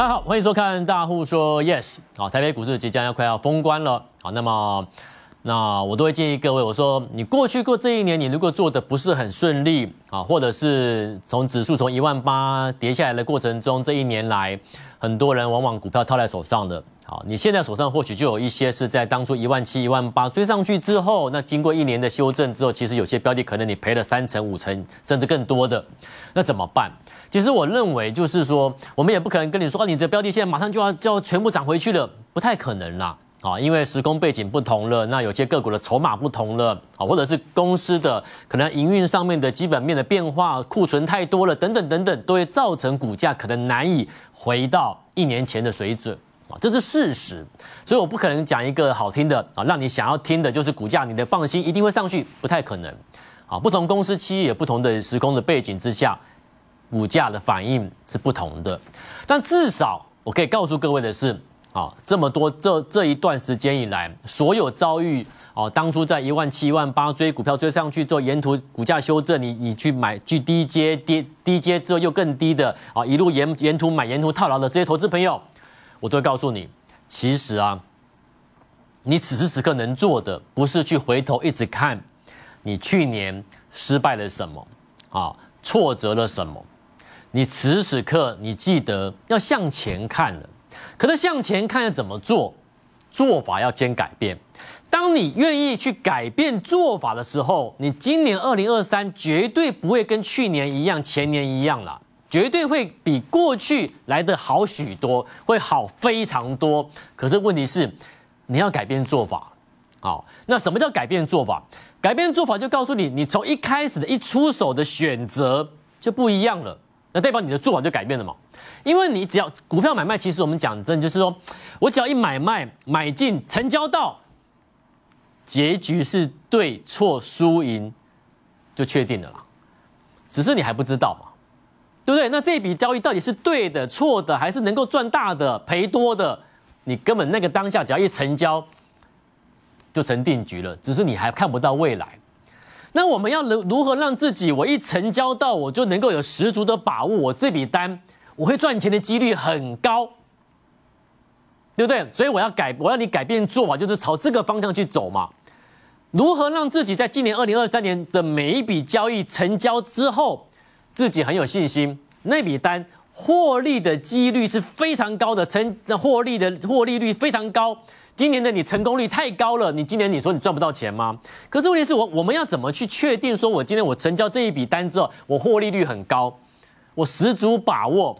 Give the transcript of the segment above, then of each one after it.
大家好，欢迎收看《大户说 Yes》。好，台北股市即将要快要封关了。好，那么。那我都会建议各位，我说你过去过这一年，你如果做的不是很顺利啊，或者是从指数从一万八跌下来的过程中，这一年来，很多人往往股票套在手上的，好，你现在手上或许就有一些是在当初一万七、一万八追上去之后，那经过一年的修正之后，其实有些标的可能你赔了三成、五成，甚至更多的，那怎么办？其实我认为就是说，我们也不可能跟你说你的标的现在马上就要就要全部涨回去了，不太可能啦。啊，因为时空背景不同了，那有些个股的筹码不同了，啊，或者是公司的可能营运上面的基本面的变化，库存太多了等等等等，都会造成股价可能难以回到一年前的水准，啊，这是事实，所以我不可能讲一个好听的啊，让你想要听的就是股价，你的放心一定会上去，不太可能，啊，不同公司、企业、不同的时空的背景之下，股价的反应是不同的，但至少我可以告诉各位的是。啊，这么多这这一段时间以来，所有遭遇哦，当初在一万七万八追股票追上去之后，沿途股价修正，你你去买去低阶跌低阶之后又更低的啊，一路沿沿途买沿途套牢的这些投资朋友，我都会告诉你，其实啊，你此时此刻能做的不是去回头一直看你去年失败了什么啊，挫折了什么，你此时此刻你记得要向前看了。可是向前看要怎么做？做法要先改变。当你愿意去改变做法的时候，你今年二零二三绝对不会跟去年一样、前年一样了，绝对会比过去来的好许多，会好非常多。可是问题是，你要改变做法。好，那什么叫改变做法？改变做法就告诉你，你从一开始的一出手的选择就不一样了。那代表你的做法就改变了嘛？因为你只要股票买卖，其实我们讲真，就是说我只要一买卖，买进成交到，结局是对错输赢就确定的啦。只是你还不知道嘛，对不对？那这笔交易到底是对的、错的，还是能够赚大的、赔多的？你根本那个当下只要一成交，就成定局了。只是你还看不到未来。那我们要如如何让自己，我一成交到我就能够有十足的把握，我这笔单我会赚钱的几率很高，对不对？所以我要改，我要你改变做法，就是朝这个方向去走嘛。如何让自己在今年二零二三年的每一笔交易成交之后，自己很有信心，那笔单获利的几率是非常高的，成获利的获利率非常高。今年的你成功率太高了，你今年你说你赚不到钱吗？可是问题是我我们要怎么去确定说我今天我成交这一笔单之后，我获利率很高，我十足把握，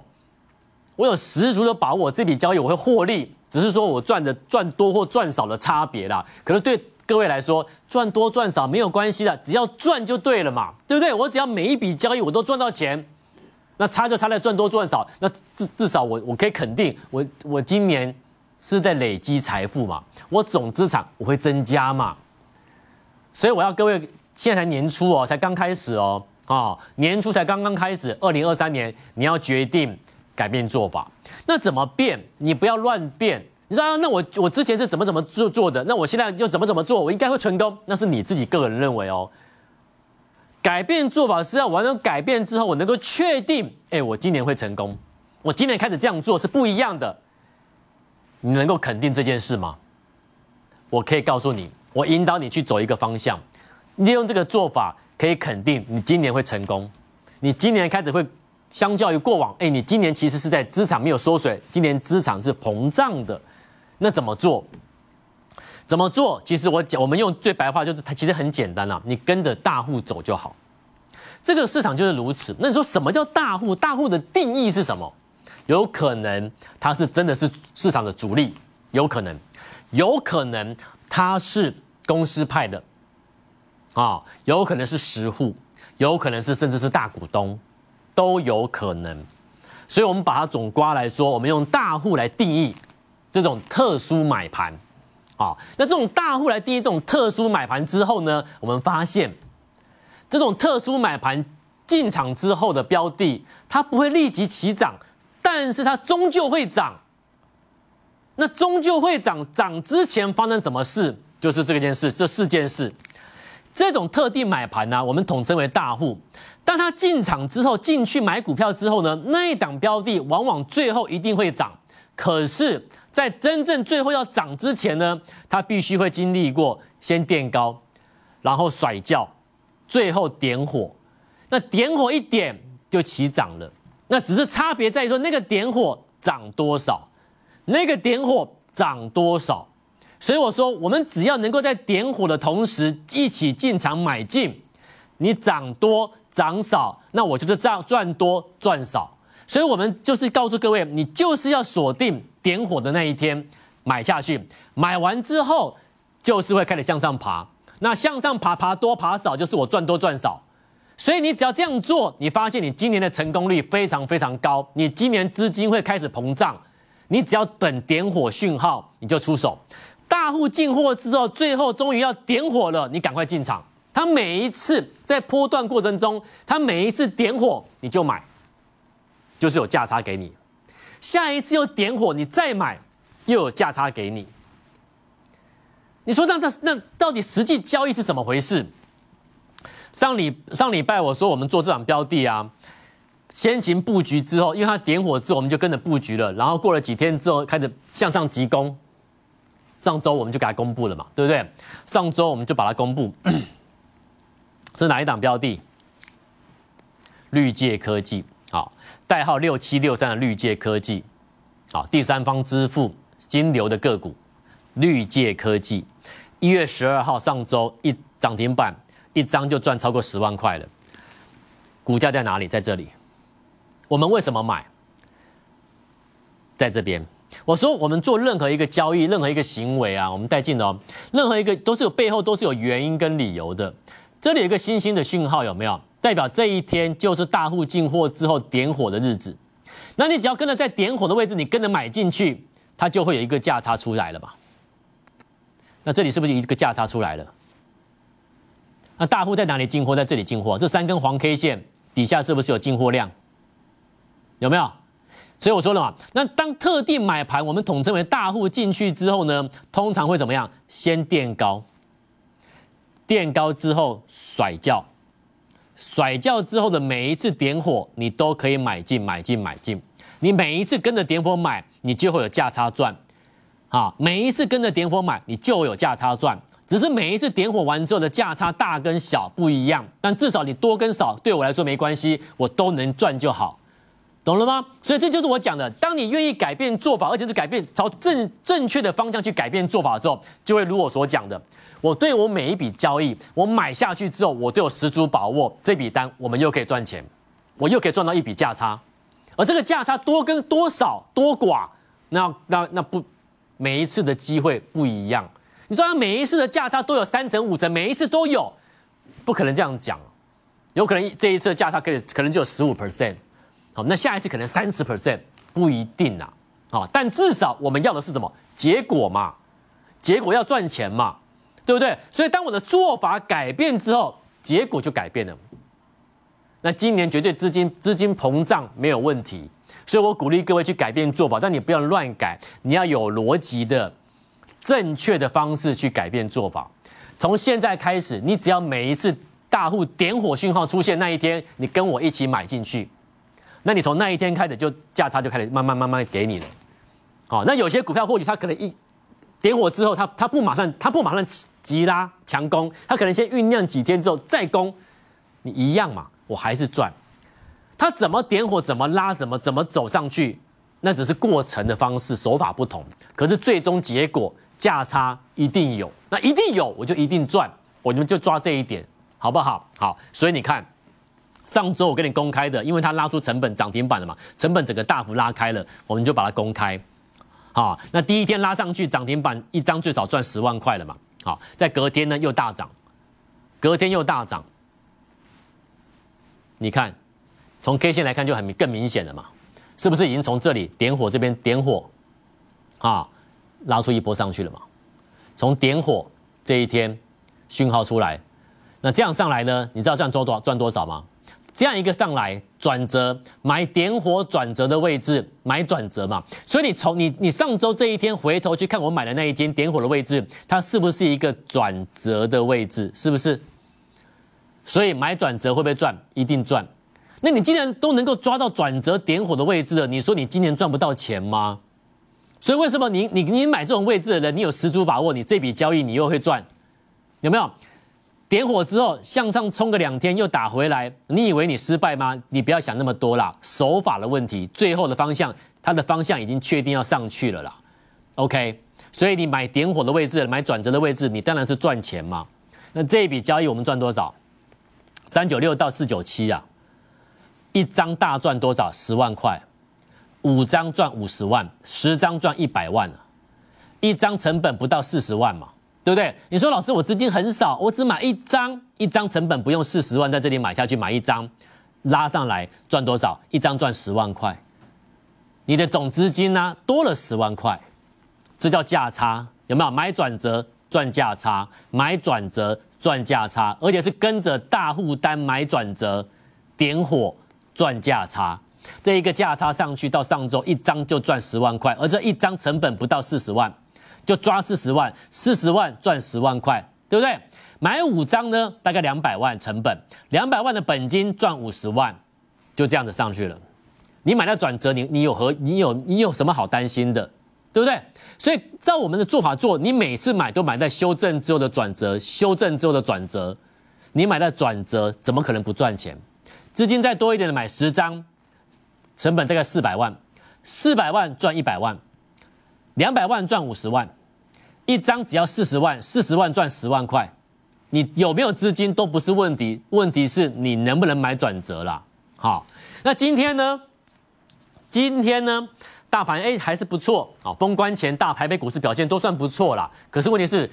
我有十足的把握这笔交易我会获利，只是说我赚的赚多或赚少的差别啦。可能对各位来说赚多赚少没有关系的，只要赚就对了嘛，对不对？我只要每一笔交易我都赚到钱，那差就差在赚多赚少，那至至少我我可以肯定我我今年。是在累积财富嘛？我总资产我会增加嘛？所以我要各位，现在才年初哦，才刚开始哦，啊，年初才刚刚开始，二零二三年你要决定改变做法，那怎么变？你不要乱变，你知道？那我我之前是怎么怎么做做的？那我现在就怎么怎么做？我应该会成功？那是你自己个人认为哦。改变做法是要完成改变之后，我能够确定，哎，我今年会成功。我今年开始这样做是不一样的。你能够肯定这件事吗？我可以告诉你，我引导你去走一个方向，利用这个做法可以肯定你今年会成功。你今年开始会相较于过往，哎，你今年其实是在资产没有缩水，今年资产是膨胀的。那怎么做？怎么做？其实我讲，我们用最白话就是，它其实很简单啊，你跟着大户走就好。这个市场就是如此。那你说什么叫大户？大户的定义是什么？有可能它是真的是市场的主力，有可能，有可能它是公司派的，啊，有可能是实户，有可能是甚至是大股东，都有可能。所以，我们把它总瓜来说，我们用大户来定义这种特殊买盘，啊，那这种大户来定义这种特殊买盘之后呢，我们发现这种特殊买盘进场之后的标的，它不会立即起涨。但是它终究会涨，那终究会涨。涨之前发生什么事？就是这件事，这四件事。这种特定买盘呢，我们统称为大户。当他进场之后，进去买股票之后呢，那一档标的往往最后一定会涨。可是，在真正最后要涨之前呢，他必须会经历过先垫高，然后甩轿，最后点火。那点火一点就起涨了。那只是差别在于说，那个点火涨多少，那个点火涨多少，所以我说，我们只要能够在点火的同时一起进场买进，你涨多涨少，那我就是赚赚多赚少。所以，我们就是告诉各位，你就是要锁定点火的那一天买下去，买完之后就是会开始向上爬。那向上爬爬多爬少，就是我赚多赚少。所以你只要这样做，你发现你今年的成功率非常非常高。你今年资金会开始膨胀，你只要等点火讯号，你就出手。大户进货之后，最后终于要点火了，你赶快进场。他每一次在波段过程中，他每一次点火你就买，就是有价差给你。下一次又点火，你再买，又有价差给你。你说那那那到底实际交易是怎么回事？上礼上礼拜我说我们做这场标的啊，先行布局之后，因为它点火之后我们就跟着布局了，然后过了几天之后开始向上急攻，上周我们就给它公布了嘛，对不对？上周我们就把它公布，是哪一档标的？绿界科技，好，代号六七六三的绿界科技，好，第三方支付金牛的个股，绿界科技，一月十二号，上周一涨停板。一张就赚超过十万块了，股价在哪里？在这里。我们为什么买？在这边。我说，我们做任何一个交易、任何一个行为啊，我们带进的哦，任何一个都是有背后都是有原因跟理由的。这里有一个新兴的讯号，有没有？代表这一天就是大户进货之后点火的日子。那你只要跟着在点火的位置，你跟着买进去，它就会有一个价差出来了嘛？那这里是不是一个价差出来了？那大户在哪里进货？在这里进货。这三根黄 K 线底下是不是有进货量？有没有？所以我说了嘛，那当特定买盘我们统称为大户进去之后呢，通常会怎么样？先垫高，垫高之后甩掉，甩掉之后的每一次点火，你都可以买进，买进，买进。你每一次跟着点火买，你就会有价差赚。啊，每一次跟着点火买，你就有价差赚。只是每一次点火完之后的价差大跟小不一样，但至少你多跟少对我来说没关系，我都能赚就好，懂了吗？所以这就是我讲的，当你愿意改变做法，而且是改变朝正正确的方向去改变做法的时候，就会如我所讲的，我对我每一笔交易，我买下去之后，我都有十足把握，这笔单我们又可以赚钱，我又可以赚到一笔价差，而这个价差多跟多少多寡，那那那不每一次的机会不一样。你说每一次的价差都有三成五成，每一次都有，不可能这样讲，有可能这一次的价差可以可能就有十五 percent，好，那下一次可能三十 percent，不一定啦。好，但至少我们要的是什么？结果嘛，结果要赚钱嘛，对不对？所以当我的做法改变之后，结果就改变了。那今年绝对资金资金膨胀没有问题，所以我鼓励各位去改变做法，但你不要乱改，你要有逻辑的。正确的方式去改变做法。从现在开始，你只要每一次大户点火讯号出现那一天，你跟我一起买进去，那你从那一天开始就价差就开始慢慢慢慢给你了。好，那有些股票或许它可能一点火之后，它它不马上它不马上急拉强攻，它可能先酝酿几天之后再攻，你一样嘛，我还是赚。它怎么点火，怎么拉，怎么怎么走上去，那只是过程的方式手法不同，可是最终结果。价差一定有，那一定有，我就一定赚。我你们就抓这一点，好不好？好，所以你看，上周我给你公开的，因为它拉出成本涨停板了嘛，成本整个大幅拉开了，我们就把它公开。好，那第一天拉上去涨停板，一张最少赚十万块了嘛。好，在隔天呢又大涨，隔天又大涨。你看，从 K 线来看就很明更明显了嘛，是不是已经从这里点火这边点火啊？拉出一波上去了嘛？从点火这一天，讯号出来，那这样上来呢？你知道这样赚多赚多少吗？这样一个上来转折，买点火转折的位置，买转折嘛。所以你从你你上周这一天回头去看，我买的那一天点火的位置，它是不是一个转折的位置？是不是？所以买转折会不会赚？一定赚。那你既然都能够抓到转折点火的位置了，你说你今年赚不到钱吗？所以为什么你你你买这种位置的人，你有十足把握，你这笔交易你又会赚，有没有？点火之后向上冲个两天，又打回来，你以为你失败吗？你不要想那么多啦，手法的问题，最后的方向，它的方向已经确定要上去了啦。OK，所以你买点火的位置，买转折的位置，你当然是赚钱嘛。那这一笔交易我们赚多少？三九六到四九七啊，一张大赚多少？十万块。五张赚五十万，十张赚一百万一张成本不到四十万嘛，对不对？你说老师，我资金很少，我只买一张，一张成本不用四十万，在这里买下去，买一张，拉上来赚多少？一张赚十万块，你的总资金呢多了十万块，这叫价差，有没有？买转折赚价差，买转折赚价差，而且是跟着大户单买转折，点火赚价差。这一个价差上去到上周一张就赚十万块，而这一张成本不到四十万，就抓四十万，四十万赚十万块，对不对？买五张呢，大概两百万成本，两百万的本金赚五十万，就这样子上去了。你买到转折，你你有何你有你有什么好担心的，对不对？所以照我们的做法做，你每次买都买在修正之后的转折，修正之后的转折，你买到转折怎么可能不赚钱？资金再多一点的买十张。成本大概四百万，四百万赚一百万，两百万赚五十万，一张只要四十万，四十万赚十万块，你有没有资金都不是问题，问题是你能不能买转折了。好，那今天呢？今天呢？大盘哎还是不错啊，封关前大台北股市表现都算不错了。可是问题是，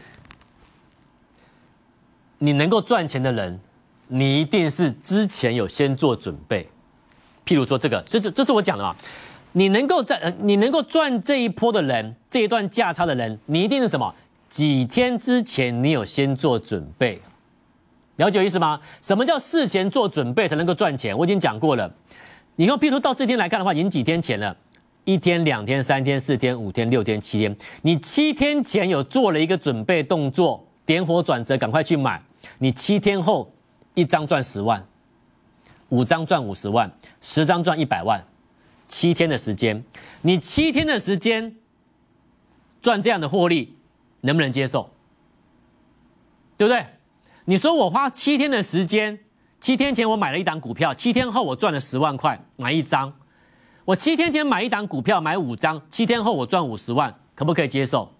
你能够赚钱的人，你一定是之前有先做准备。譬如说这个，这是这是我讲的啊，你能够在呃你能够赚这一波的人，这一段价差的人，你一定是什么？几天之前你有先做准备，了解我意思吗？什么叫事前做准备才能够赚钱？我已经讲过了，你用 P 如到这天来看的话，经几天前了，一天、两天、三天、四天、五天、六天、七天，你七天前有做了一个准备动作，点火转折，赶快去买，你七天后一张赚十万。五张赚五十万，十张赚一百万，七天的时间，你七天的时间赚这样的获利，能不能接受？对不对？你说我花七天的时间，七天前我买了一档股票，七天后我赚了十万块，买一张。我七天前买一档股票买五张，七天后我赚五十万，可不可以接受？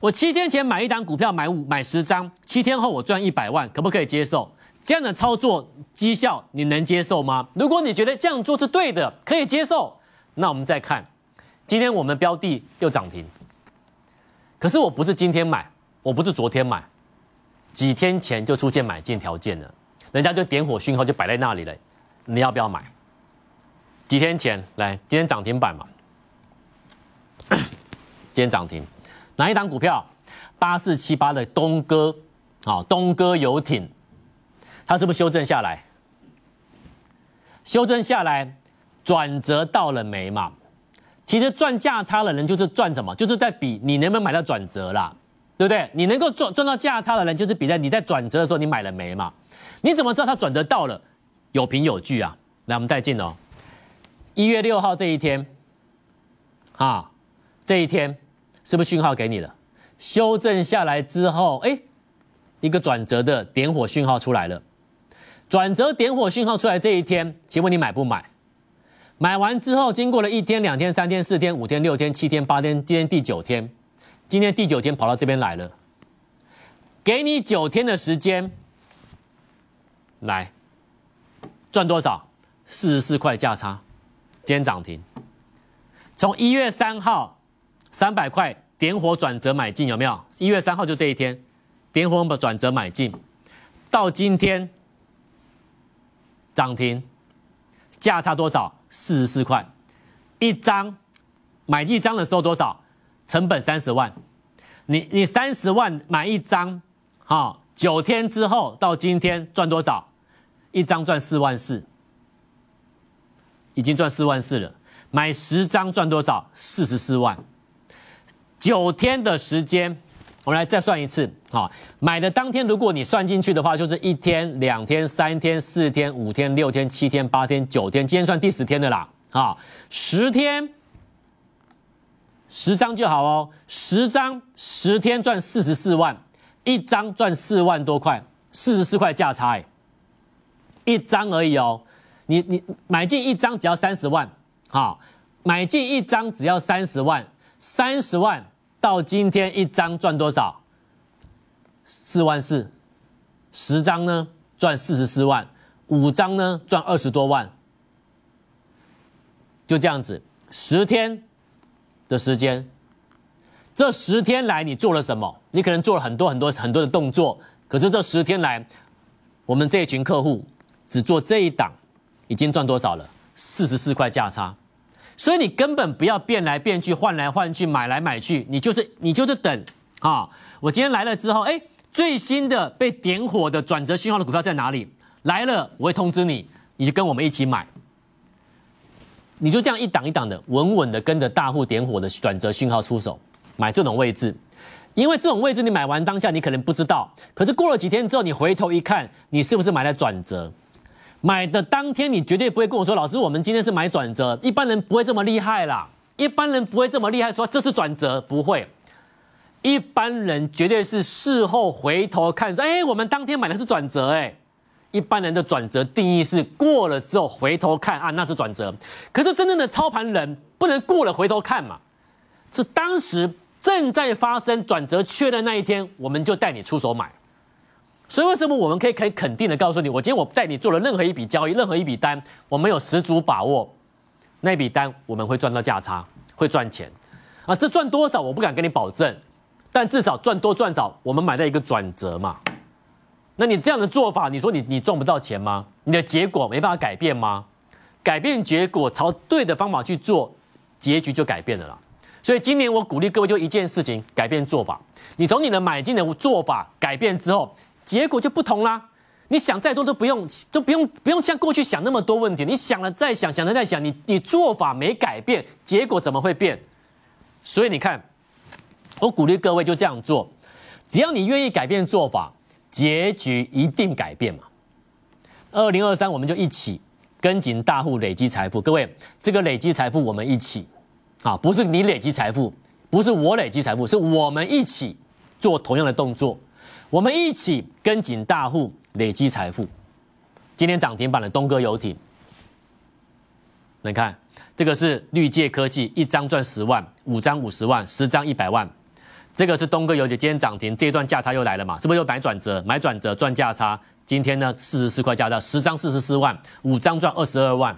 我七天前买一档股票买五买十张，七天后我赚一百万，可不可以接受？这样的操作绩效你能接受吗？如果你觉得这样做是对的，可以接受，那我们再看，今天我们标的又涨停，可是我不是今天买，我不是昨天买，几天前就出现买进条件了，人家就点火讯号就摆在那里了，你要不要买？几天前来，今天涨停板嘛，今天涨停，哪一档股票？八四七八的东哥啊，东哥游艇。它是不是修正下来？修正下来，转折到了没嘛？其实赚价差的人就是赚什么？就是在比你能不能买到转折啦，对不对？你能够赚赚到价差的人，就是比在你在转折的时候你买了没嘛？你怎么知道它转折到了？有凭有据啊！来，我们再进哦。一月六号这一天，啊，这一天是不是讯号给你了？修正下来之后，哎，一个转折的点火讯号出来了。转折点火讯号出来这一天，请问你买不买？买完之后，经过了一天、两天、三天、四天、五天、六天、七天、八天，今天第九天，今天第九天跑到这边来了，给你九天的时间，来赚多少？四十四块价差，今天涨停。从一月三号三百块点火转折买进，有没有？一月三号就这一天，点火转折买进，到今天。涨停价差多少？四十四块一张，买一张的时候多少？成本三十万。你你三十万买一张，好，九天之后到今天赚多少？一张赚四万四，已经赚四万四了。买十张赚多少？四十四万。九天的时间。我们来再算一次哈，买的当天，如果你算进去的话，就是一天、两天、三天、四天、五天、六天、七天、八天、九天，今天算第十天的啦啊！十天，十张就好哦，十张十天赚四十四万，一张赚四万多块，四十四块价差哎，一张而已哦，你你买进一张只要三十万，好，买进一张只要三十万，三十万。到今天一张赚多少？四万四，十张呢赚四十四万，五张呢赚二十多万，就这样子，十天的时间，这十天来你做了什么？你可能做了很多很多很多的动作，可是这十天来，我们这一群客户只做这一档，已经赚多少了？四十四块价差。所以你根本不要变来变去、换来换去买来买去，你就是你就是等啊！我今天来了之后，哎，最新的被点火的转折讯号的股票在哪里？来了我会通知你，你就跟我们一起买，你就这样一档一档的稳稳的跟着大户点火的转折讯号出手买这种位置，因为这种位置你买完当下你可能不知道，可是过了几天之后你回头一看，你是不是买了转折？买的当天，你绝对不会跟我说，老师，我们今天是买转折。一般人不会这么厉害啦，一般人不会这么厉害，说这是转折，不会。一般人绝对是事后回头看，说，哎，我们当天买的是转折，哎。一般人的转折定义是过了之后回头看啊，那是转折。可是真正的操盘人不能过了回头看嘛，是当时正在发生转折确认那一天，我们就带你出手买。所以，为什么我们可以可以肯定的告诉你，我今天我带你做了任何一笔交易，任何一笔单，我们有十足把握，那笔单我们会赚到价差，会赚钱，啊，这赚多少我不敢跟你保证，但至少赚多赚少，我们买在一个转折嘛。那你这样的做法，你说你你赚不到钱吗？你的结果没办法改变吗？改变结果，朝对的方法去做，结局就改变了啦。所以今年我鼓励各位就一件事情，改变做法。你从你的买进的做法改变之后。结果就不同啦！你想再多都不用，都不用，不用像过去想那么多问题。你想了再想，想了再想，你你做法没改变，结果怎么会变？所以你看，我鼓励各位就这样做，只要你愿意改变做法，结局一定改变嘛。二零二三，我们就一起跟紧大户累积财富。各位，这个累积财富，我们一起啊，不是你累积财富，不是我累积财富，是我们一起做同样的动作。我们一起跟紧大户累积财富。今天涨停板的东哥游艇，你看这个是绿界科技，一张赚十万，五张五十万，十张一百万。这个是东哥游艇，今天涨停，这一段价差又来了嘛？是不是又买转折？买转折赚价差？今天呢，四十四块价的，十张四十四万，五张赚二十二万。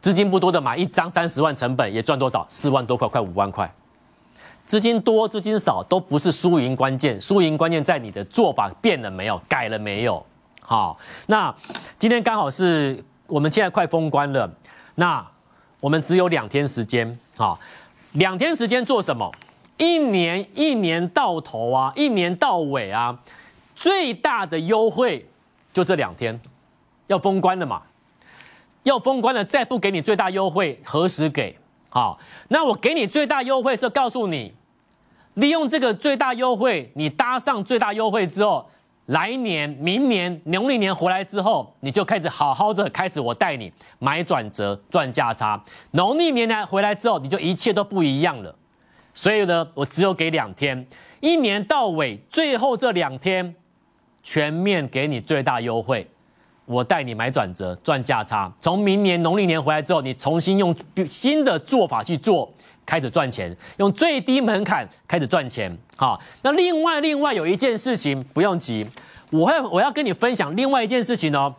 资金不多的买一张三十万，成本也赚多少？四万多块，快五万块。资金多、资金少都不是输赢关键，输赢关键在你的做法变了没有、改了没有。好，那今天刚好是我们现在快封关了，那我们只有两天时间好，两天时间做什么？一年一年到头啊，一年到尾啊，最大的优惠就这两天，要封关了嘛，要封关了，再不给你最大优惠，何时给？好，那我给你最大优惠是告诉你。利用这个最大优惠，你搭上最大优惠之后，来年、明年农历年回来之后，你就开始好好的开始，我带你买转折赚价差。农历年来回来之后，你就一切都不一样了。所以呢，我只有给两天，一年到尾最后这两天，全面给你最大优惠，我带你买转折赚价差。从明年农历年回来之后，你重新用新的做法去做。开始赚钱，用最低门槛开始赚钱，好。那另外另外有一件事情不用急，我会我要跟你分享另外一件事情哦。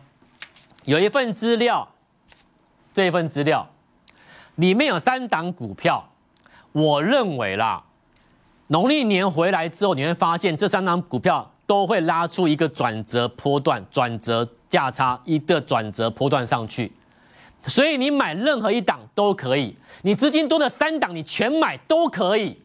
有一份资料，这一份资料里面有三档股票，我认为啦，农历年回来之后，你会发现这三档股票都会拉出一个转折波段，转折价差一个转折波段上去。所以你买任何一档都可以，你资金多的三档你全买都可以。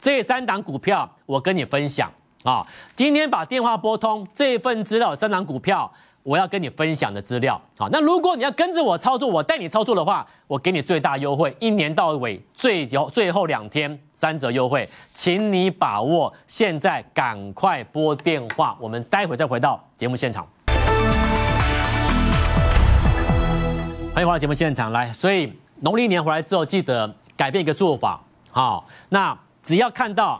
这三档股票我跟你分享啊，今天把电话拨通，这份资料三档股票我要跟你分享的资料。好，那如果你要跟着我操作，我带你操作的话，我给你最大优惠，一年到尾最有最后两天三折优惠，请你把握，现在赶快拨电话，我们待会再回到节目现场。欢迎回到节目现场来，所以农历年回来之后，记得改变一个做法。好，那只要看到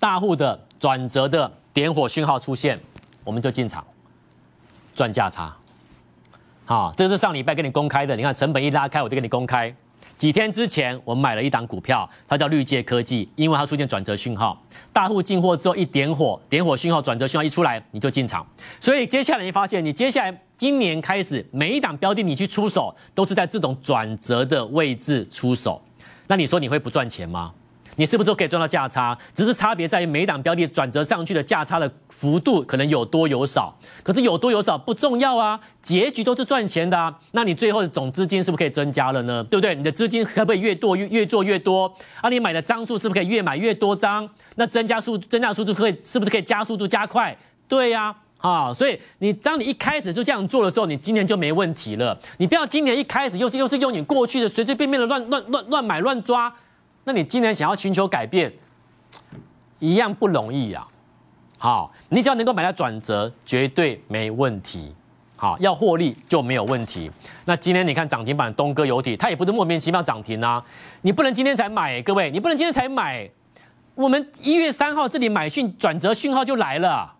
大户的转折的点火讯号出现，我们就进场赚价差。好，这是上礼拜跟你公开的，你看成本一拉开，我就跟你公开。几天之前，我买了一档股票，它叫绿界科技，因为它出现转折讯号，大户进货之后一点火，点火讯号、转折讯号一出来，你就进场。所以接下来你发现，你接下来今年开始，每一档标的你去出手，都是在这种转折的位置出手。那你说你会不赚钱吗？你是不是都可以赚到价差？只是差别在于每档标的转折上去的价差的幅度可能有多有少，可是有多有少不重要啊，结局都是赚钱的啊。那你最后的总资金是不是可以增加了呢？对不对？你的资金可不可以越做越越做越多？啊，你买的张数是不是可以越买越多张？那增加速增加速度可以是不是可以加速度加快？对呀，啊，所以你当你一开始就这样做的时候，你今年就没问题了。你不要今年一开始又是又是用你过去的随随便便的乱乱乱乱买乱抓。那你今年想要寻求改变，一样不容易啊！好，你只要能够买到转折，绝对没问题。好，要获利就没有问题。那今天你看涨停板东哥油体，它也不是莫名其妙涨停啊！你不能今天才买，各位，你不能今天才买。我们一月三号这里买讯转折讯号就来了，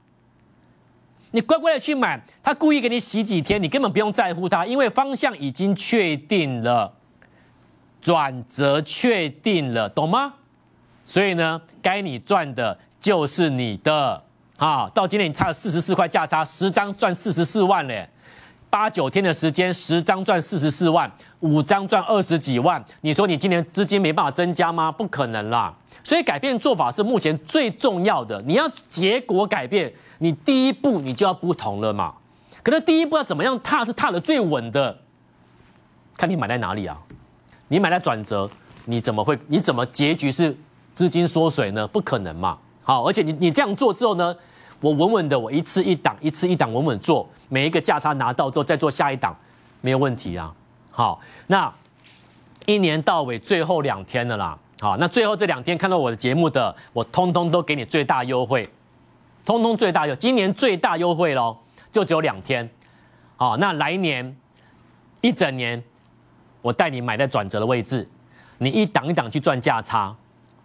你乖乖的去买，他故意给你洗几天，你根本不用在乎他，因为方向已经确定了。转折确定了，懂吗？所以呢，该你赚的就是你的啊！到今天你差了四十四块价差，十张赚四十四万嘞，八九天的时间，十张赚四十四万，五张赚二十几万。你说你今年资金没办法增加吗？不可能啦！所以改变做法是目前最重要的。你要结果改变，你第一步你就要不同了嘛。可是第一步要怎么样踏是踏的最稳的？看你买在哪里啊？你买在转折，你怎么会？你怎么结局是资金缩水呢？不可能嘛！好，而且你你这样做之后呢，我稳稳的，我一次一档，一次一档稳稳做，每一个价差拿到之后再做下一档，没有问题啊！好，那一年到尾最后两天了啦，好，那最后这两天看到我的节目的，我通通都给你最大优惠，通通最大优，今年最大优惠喽，就只有两天，好，那来年一整年。我带你买在转折的位置，你一档一档去赚价差，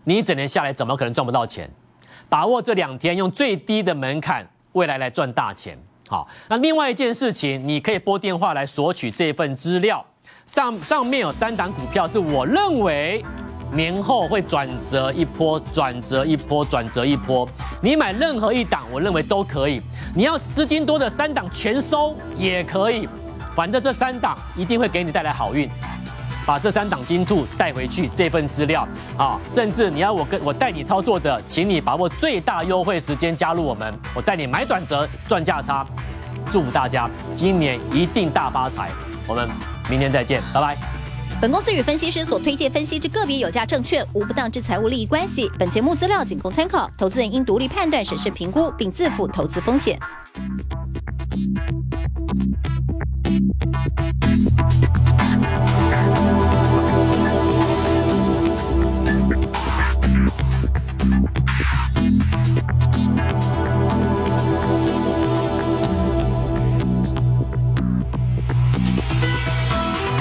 你一整年下来怎么可能赚不到钱？把握这两天用最低的门槛，未来来赚大钱。好，那另外一件事情，你可以拨电话来索取这份资料，上上面有三档股票是我认为年后会转折一波，转折一波，转折一波。你买任何一档，我认为都可以。你要资金多的三档全收也可以。玩的这三档一定会给你带来好运，把这三档金兔带回去，这份资料啊，甚至你要我跟我带你操作的，请你把握最大优惠时间加入我们，我带你买转折赚价差，祝福大家今年一定大发财。我们明天再见，拜拜。本公司与分析师所推荐分析之个别有价证券无不当之财务利益关系，本节目资料仅供参考，投资人应独立判断、审慎评估并自负投资风险。